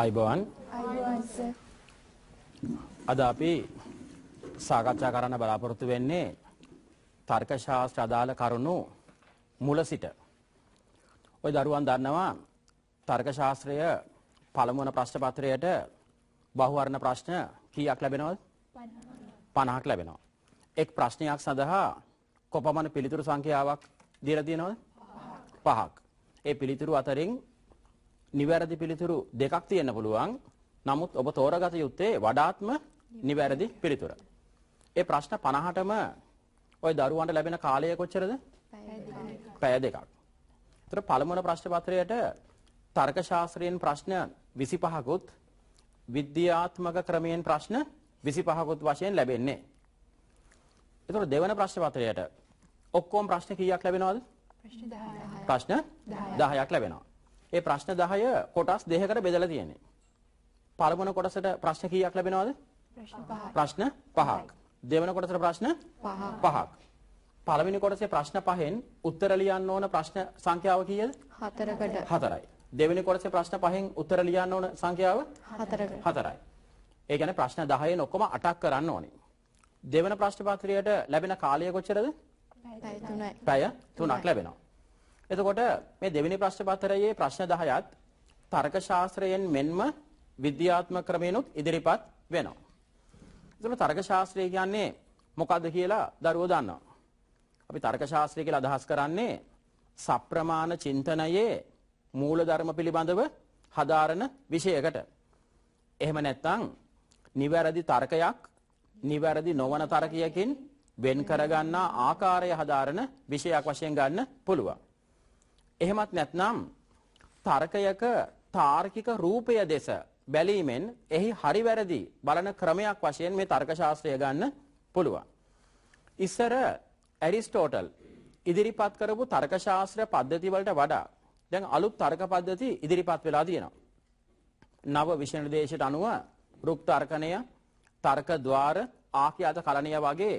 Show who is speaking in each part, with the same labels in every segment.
Speaker 1: අයිබවන් අද අපි සාකච්ඡා කරන්න බලාපොරොත්තු වෙන්නේ තර්ක ශාස්ත්‍ර අදාළ කරුණු මුල සිට. ඔය දරුවන් දන්නවා තර්ක ශාස්ත්‍රය පළමු වන ප්‍රශ්න පත්‍රයට බහුවර්ණ ප්‍රශ්න කීයක් ලැබෙනවද? 50ක් ලැබෙනවා. එක් ප්‍රශ්නයක් සඳහා කොපමණ පිළිතුරු සංඛ්‍යාවක් දීලා තියෙනවද? පහක්. ඒ පිළිතුරු අතරින් නිවැරදි පිළිතුරු දෙකක් තියෙන්න පුළුවන්. නමුත් ඔබ තෝරගත යුත්තේ වඩාත්ම නිවැරදි පිළිතුර. ඒ ප්‍රශ්න 50ටම ওই දරුවන්ට ලැබෙන කාලය කොච්චරද? පැය දෙකක්. ඒතර පළමුවන ප්‍රශ්න පත්‍රයට තර්ක ශාස්ත්‍රයෙන් ප්‍රශ්න 25කුත් විද්‍යාත්මක ක්‍රමයෙන් ප්‍රශ්න 25කුත් වශයෙන් ලැබෙන්නේ. ඒතර දෙවන ප්‍රශ්න පත්‍රයට ඔක්කොම ප්‍රශ්න කීයක් ලැබෙනවද? ප්‍රශ්න 10ක් ලැබෙනවා. ඒ ප්‍රශ්න 10 කොටස් දෙකකට බෙදලා තියෙන්නේ. පළවෙනි කොටසට ප්‍රශ්න කීයක් ලැබෙනවද? ප්‍රශ්න 5ක්. දෙවන කොටසට ප්‍රශ්න 5ක්. පළවෙනි කොටසේ ප්‍රශ්න 5ෙන් උත්තර ලියන්න ඕන ප්‍රශ්න සංඛ්‍යාව කීයද? 4කට. 4යි. දෙවෙනි කොටසේ ප්‍රශ්න 5ෙන් උත්තර ලියන්න ඕන සංඛ්‍යාව 4කට. 4යි. ඒ කියන්නේ ප්‍රශ්න 10ෙන් ඔක්කොම 8ක් කරන්න ඕනේ. දෙවන ප්‍රශ්න පත්‍රයට ලැබෙන කාලය කොච්චරද? පැය 3යි. පැය 3ක් ලැබෙනවා. එතකොට මේ දෙවෙනි ප්‍රශ්න පතරයේ ප්‍රශ්න 10ත් තර්ක ශාස්ත්‍රයෙන් මෙන්ම විද්‍යාත්මක ක්‍රමෙනුත් ඉදිරිපත් වෙනවා. එතන තර්ක ශාස්ත්‍රය කියන්නේ මොකද්ද කියලා දරුවෝ දන්නවා. අපි තර්ක ශාස්ත්‍රය කියලා අදහස් කරන්නේ සප්‍රමාණ චින්තනයේ මූලධර්ම පිළිබඳව හදාරන විෂයකට. එහෙම නැත්නම් නිවැරදි තර්කයක් නිවැරදි නොවන තර්කයකින් වෙන් කරගන්නා ආකාරය හදාරන විෂයක් වශයෙන් ගන්න පුළුවන්. එහෙමත් නැත්නම් තර්කයක තාර්කික රූපය දෙස බැලීමෙන් එහි හරි වැරදි බලන ක්‍රමයක් වශයෙන් මේ තර්ක ශාස්ත්‍රය ගන්න පුළුවන්. ඉස්සර ඇරිස්ටෝටල් ඉදිරිපත් කරපු තර්ක ශාස්ත්‍ර පද්ධති වලට වඩා දැන් අලුත් තර්ක පද්ධති ඉදිරිපත් වෙලා තියෙනවා. නව විෂණ දේශයට අනුව රුක් තර්කණය, තර්ක ద్వාර, ආඛ්‍යාත කලණය වගේ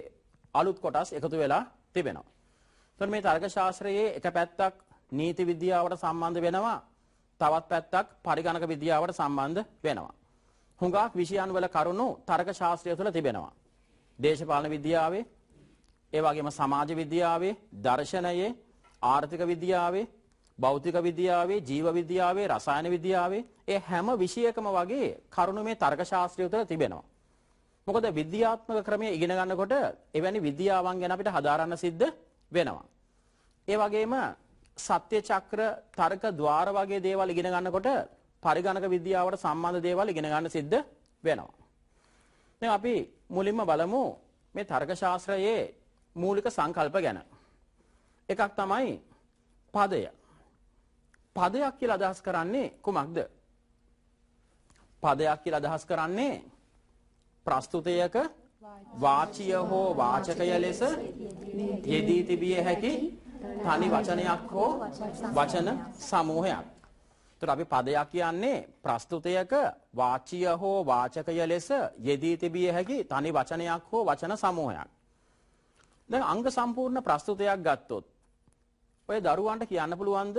Speaker 1: අලුත් කොටස් එකතු වෙලා තිබෙනවා. එතකොට මේ තර්ක ශාස්ත්‍රයේ එක පැත්තක් නීති විද්‍යාවට සම්බන්ධ වෙනවා තවත් පැත්තක් පරිගණක විද්‍යාවට සම්බන්ධ වෙනවා. හුඟක් විෂයන්වල කරුණු තර්ක ශාස්ත්‍රය තුළ තිබෙනවා. දේශපාලන විද්‍යාවේ ඒ වගේම සමාජ විද්‍යාවේ දර්ශනයේ ආර්ථික විද්‍යාවේ භෞතික විද්‍යාවේ ජීව විද්‍යාවේ රසායන විද්‍යාවේ ඒ හැම විෂයකම වගේ කරුණු මේ තර්ක ශාස්ත්‍රය තුළ තිබෙනවා. මොකද විද්‍යාත්මක ක්‍රමය ඉගෙන ගන්නකොට එවැනි විද්‍යාවන් ගැන අපිට හදාරන්න සිද්ධ වෙනවා. ඒ වගේම සත්‍ය චක්‍ර තර්ක ద్వාර වගේ දේවල් ඉගෙන ගන්නකොට පරිගණක විද්‍යාවට සම්බන්ධ දේවල් ඉගෙන ගන්න සිද්ධ වෙනවා. දැන් අපි මුලින්ම බලමු මේ තර්ක ශාස්ත්‍රයේ මූලික සංකල්ප ගැන. එකක් තමයි පදය. පදයක් කියලා අදහස් කරන්නේ කුමක්ද? පදයක් කියලා අදහස් කරන්නේ ප්‍රස්තුතයක වාචිය හෝ වාචකය ලෙස යෙදී තිබිය හැකි තනි වචනයක් හෝ වචන සමූහයක්. එතකොට අපි පදයක් කියන්නේ ප්‍රස්තුතයක වාචිය හෝ වාචකය ලෙස යෙදී තිබිය හැකි තනි වචනයක් හෝ වචන සමූහයක්. දැන් අංග සම්පූර්ණ ප්‍රස්තුතයක් ගත්තොත් ඔය දරුවන්ට කියන්න පුළුවන්ද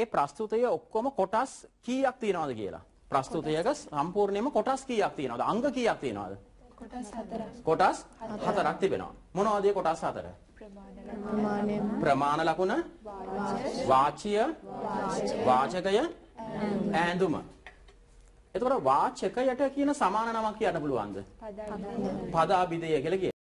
Speaker 1: ඒ ප්‍රස්තුතය ඔක්කොම කොටස් කීයක් තියෙනවද කියලා? ප්‍රස්තුතයක සම්පූර්ණයෙන්ම කොටස් කීයක් තියෙනවද? අංග කීයක් තියෙනවද? කොටස් හතරක් කොටස් හතරක් තිබෙනවා. මොනවද ඒ කොටස් හතර? ප්‍රමාණ ලකුණ වාචිය වාචකය ඈඳුම. එතකොට වාචකයට කියන සමාන නමක් කියන්න පුළුවන්ද? පදාබිදය කියලා